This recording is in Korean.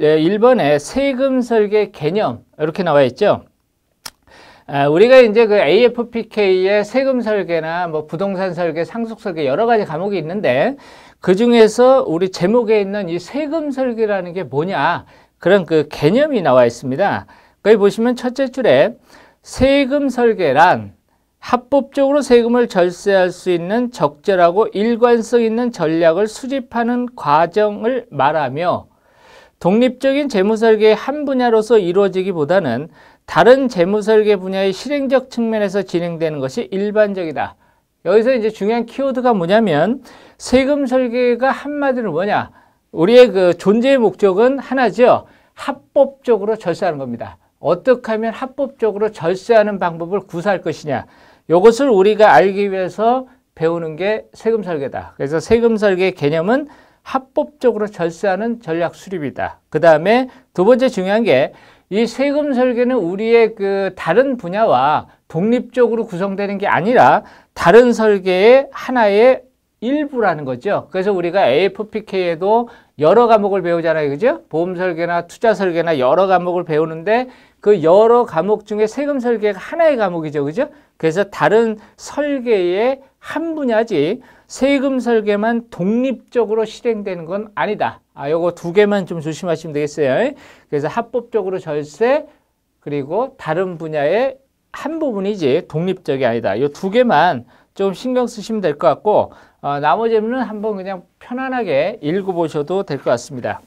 1번에 예, 세금 설계 개념 이렇게 나와 있죠. 아, 우리가 이제 그 AFPK의 세금 설계나 뭐 부동산 설계, 상속 설계 여러 가지 과목이 있는데 그 중에서 우리 제목에 있는 이 세금 설계라는 게 뭐냐 그런 그 개념이 나와 있습니다. 거기 보시면 첫째 줄에 세금 설계란 합법적으로 세금을 절세할 수 있는 적절하고 일관성 있는 전략을 수집하는 과정을 말하며 독립적인 재무설계의 한 분야로서 이루어지기보다는 다른 재무설계 분야의 실행적 측면에서 진행되는 것이 일반적이다. 여기서 이제 중요한 키워드가 뭐냐면 세금 설계가 한마디로 뭐냐? 우리의 그 존재의 목적은 하나죠. 합법적으로 절세하는 겁니다. 어떻게 하면 합법적으로 절세하는 방법을 구사할 것이냐. 이것을 우리가 알기 위해서 배우는 게 세금 설계다. 그래서 세금 설계 개념은 합법적으로 절세하는 전략 수립이다. 그 다음에 두 번째 중요한 게 이 세금 설계는 우리의 그 다른 분야와 독립적으로 구성되는 게 아니라 다른 설계의 하나의 일부라는 거죠. 그래서 우리가 AFPK에도 여러 과목을 배우잖아요. 그죠? 보험 설계나 투자 설계나 여러 과목을 배우는데 그 여러 과목 중에 세금 설계가 하나의 과목이죠. 그죠? 그래서 다른 설계의 한 분야지 세금 설계만 독립적으로 실행되는 건 아니다. 아, 요거 두 개만 좀 조심하시면 되겠어요. 그래서 합법적으로 절세 그리고 다른 분야의 한 부분이지 독립적이 아니다. 요 두 개만 좀 신경 쓰시면 될 것 같고 어, 나머지는 한번 그냥 편안하게 읽어보셔도 될 것 같습니다.